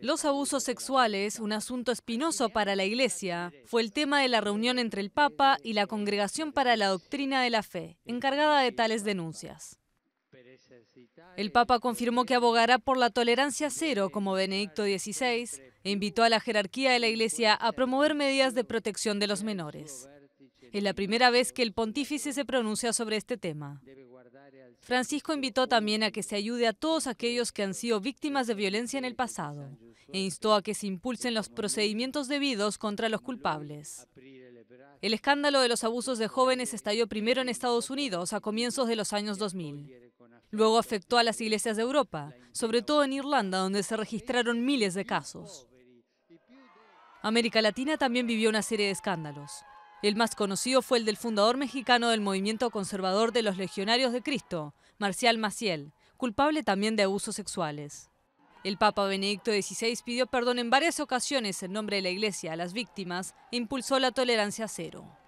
Los abusos sexuales, un asunto espinoso para la Iglesia, fue el tema de la reunión entre el Papa y la Congregación para la Doctrina de la Fe, encargada de tales denuncias. El Papa confirmó que abogará por la tolerancia cero como Benedicto XVI e invitó a la jerarquía de la Iglesia a promover medidas de protección de los menores. Es la primera vez que el pontífice se pronuncia sobre este tema. Francisco invitó también a que se ayude a todos aquellos que han sido víctimas de violencia en el pasado e instó a que se impulsen los procedimientos debidos contra los culpables. El escándalo de los abusos de jóvenes estalló primero en Estados Unidos a comienzos de los años 2000. Luego afectó a las iglesias de Europa, sobre todo en Irlanda, donde se registraron miles de casos. América Latina también vivió una serie de escándalos. El más conocido fue el del fundador mexicano del movimiento conservador de los Legionarios de Cristo, Marcial Maciel, culpable también de abusos sexuales. El Papa Benedicto XVI pidió perdón en varias ocasiones en nombre de la Iglesia a las víctimas e impulsó la tolerancia cero.